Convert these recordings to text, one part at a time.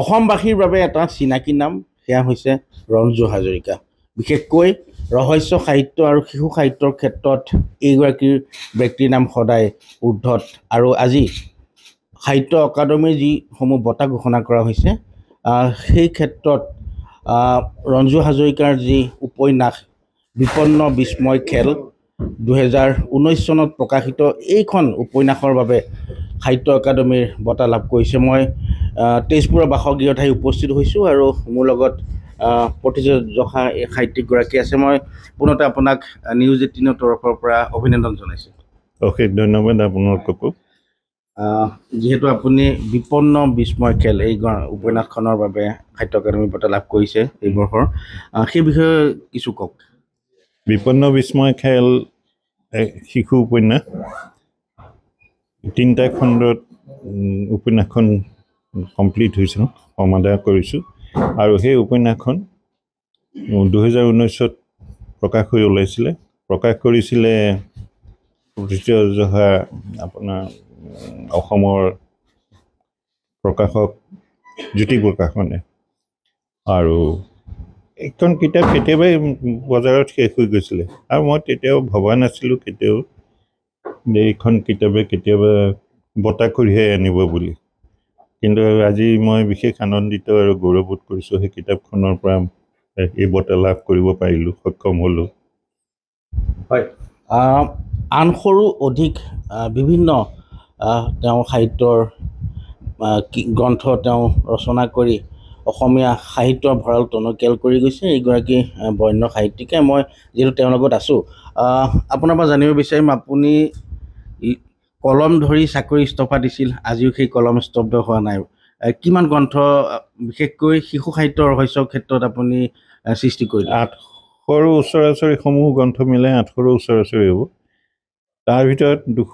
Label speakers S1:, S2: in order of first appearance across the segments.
S1: অসমবাসীৰ বাবে এটা চিনাকি নাম সেয়া হৈছে ৰঞ্জু হাজৰিকা বিশেষকৈ ৰহস্য সাহিত্য আৰু শিশু সাহিত্যৰ ক্ষেত্ৰত এইগৰাকীৰ ব্যক্তিৰ নাম সদায় ঊৰ্ধত আৰু আজি সাহিত্য অকাডেমীৰ যিসমূহ বঁটা ঘোষণা কৰা হৈছে সেই ক্ষেত্ৰত ৰঞ্জু হাজৰিকাৰ যি উপন্যাস বিপন্ন বিস্ময় খেল দুহেজাৰ ঊনৈছ চনত প্ৰকাশিত এইখন উপন্যাসৰ বাবে সাহিত্য একাডেমীৰ বঁটা লাভ কৰিছে মই তেজপুৰৰ বাসগৃহত আহি উপস্থিত হৈছোঁ আৰু মোৰ লগত প্ৰতিযোজা এই সাহিত্যিকগৰাকী আছে মই পুনতে আপোনাক নিউজ এইটিনৰ তৰফৰ পৰা অভিনন্দন জনাইছোঁ অশেষ ধন্যবাদ আপোনালোককো যিহেতু আপুনি বিপন্ন বিস্ময় খেল এই উপন্যাসখনৰ বাবে সাহিত্য একাডেমী বঁটা লাভ কৰিছে এই বৰ্ষৰ সেই বিষয়ে কিছু কওক বিপন্ন বিস্ময় খেল এক শিশু উপন্যাস
S2: তিনিটা খণ্ডত উপন্যাসখন কমপ্লিট হৈছিল সমাদায় কৰিছোঁ আৰু সেই উপন্যাসখন দুহেজাৰ ঊনৈছত প্ৰকাশ হৈ ওলাইছিলে প্ৰকাশ কৰিছিলে জহা আপোনাৰ অসমৰ প্ৰকাশক জ্যোতি প্ৰকাশনে আৰু এইখন কিতাপ কেতিয়াবাই বজাৰত শেষ হৈ গৈছিলে আৰু মই তেতিয়াও ভবা নাছিলোঁ কেতিয়াও এইখন কিতাপে কেতিয়াবা বঁটা কঢ়িয়াই আনিব বুলি কিন্তু আজি মই বিশেষ আনন্দিত আৰু গৌৰৱবোধ কৰিছোঁ সেই কিতাপখনৰ পৰা এই বঁটা লাভ কৰিব পাৰিলোঁ সক্ষম হ'লোঁ
S1: হয় আন সৰু অধিক বিভিন্ন তেওঁ সাহিত্যৰ গ্ৰন্থ তেওঁ ৰচনা কৰি অসমীয়া সাহিত্যৰ ভঁৰাল টনকিয়াল কৰি গৈছে এইগৰাকী বন্য সাহিত্যিকে মই যিহেতু তেওঁৰ লগত আছোঁ আপোনাৰ পৰা জানিব বিচাৰিম আপুনি কলম ধৰি চাকৰি ইস্তফা দিছিল আজিও সেই কলম স্তব্ধ হোৱা নাই কিমান গ্ৰন্থ বিশেষকৈ শিশু সাহিত্যৰ ৰহস্যৰ ক্ষেত্ৰত আপুনি সৃষ্টি কৰিলে আঠশৰো
S2: ওচৰা ওচৰিসমূহ গ্ৰন্থ মিলাই আঠশৰো ওচৰা ওচৰি হ'ব তাৰ ভিতৰত দুশ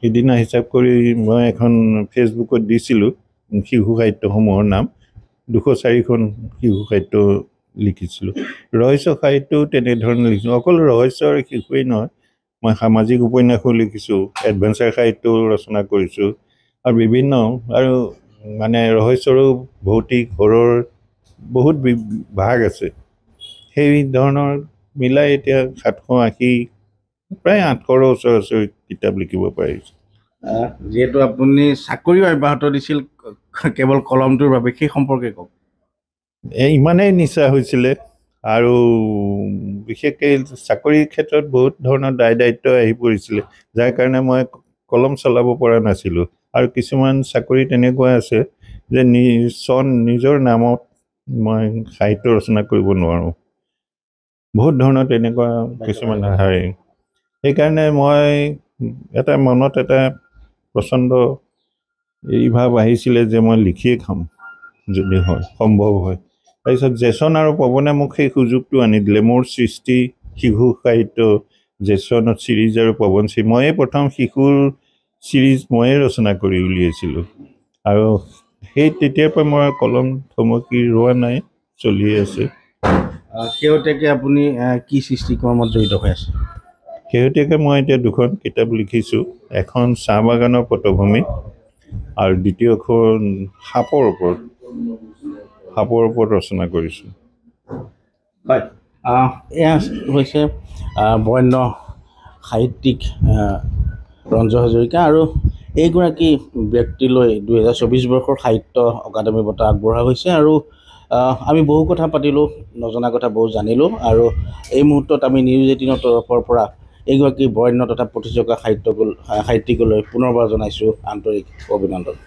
S2: সিদিনা হিচাপ কৰি মই এখন ফেচবুকত দিছিলোঁ শিশু সাহিত্যসমূহৰ নাম দুশ চাৰিখন শিশু সাহিত্য লিখিছিলোঁ ৰহস্য সাহিত্যও তেনেধৰণে লিখিছিলোঁ অকল ৰহস্যৰ শিশুৱেই নহয় মই সামাজিক উপন্যাসো লিখিছোঁ এডভেঞ্চাৰ সাহিত্যও ৰচনা কৰিছোঁ আৰু বিভিন্ন আৰু মানে ৰহস্যৰো ভৌতিক ঘৰৰ বহুত ভাগ আছে সেই ধৰণৰ মিলাই এতিয়া সাতশ আশী প্ৰায় আঠশৰ ওচৰ ওচৰ কিতাপ লিখিব পাৰিছোঁ
S1: যিহেতু আপুনি চাকৰিও অব্যাহত দিছিল কেৱল কলমটোৰ বাবে সেই সম্পৰ্কে কওক এই ইমানেই নিচা হৈছিলে
S2: আৰু বিশেষকৈ চাকৰিৰ ক্ষেত্ৰত বহুত ধৰণৰ দায় দায়িত্ব আহি পৰিছিলে যাৰ কাৰণে মই কলম চলাব পৰা নাছিলোঁ আৰু কিছুমান চাকৰি তেনেকুৱা আছে যে নি চন নিজৰ নামত মই সাহিত্য ৰচনা কৰিব নোৱাৰোঁ বহুত ধৰণৰ তেনেকুৱা কিছুমান হয় সেইকাৰণে মই এটা মনত এটা প্ৰচণ্ড এই ভাৱ আহিছিলে যে মই লিখিয়ে খাম যদি হয় সম্ভৱ হয় তাৰপিছত জেচন আৰু পৱনে মোক সেই সুযোগটো আনি দিলে মোৰ সৃষ্টি শিশু সাহিত্য জেচনত চিৰিজ আৰু পৱন চি ময়ে প্ৰথম শিশুৰ চিৰিজ ময়ে ৰচনা কৰি উলিয়াইছিলোঁ আৰু সেই তেতিয়াৰ পৰা মই কলম থমকি ৰোৱা নাই চলি আছে শেহতীয়াকৈ আপুনি কি সৃষ্টিকৰ্মত জড়িত হৈ আছে শেহতীয়াকৈ মই এতিয়া দুখন কিতাপ লিখিছোঁ এখন চাহ বাগানৰ পটভূমি আৰু দ্বিতীয়খন সাপৰ ওপৰত
S1: সাপৰ ওপৰত ৰচনা কৰিছোঁ হয় এয়া হৈছে বন্য সাহিত্যিক ৰঞ্জ হাজৰিকা আৰু এইগৰাকী ব্যক্তিলৈ দুহেজাৰ চৌব্বিছ বৰ্ষৰ সাহিত্য অকাডেমি বঁটা আগবঢ়োৱা হৈছে আৰু আমি বহু কথা পাতিলোঁ নজনা কথা বহুত জানিলোঁ আৰু এই মুহূৰ্তত আমি নিউজ এইটিনৰ তৰফৰ পৰা এইগৰাকী বৰেণ্য তথা প্ৰতিযোগা সাহিত্য সাহিত্যিকলৈ পুনৰবাৰ জনাইছোঁ আন্তৰিক অভিনন্দন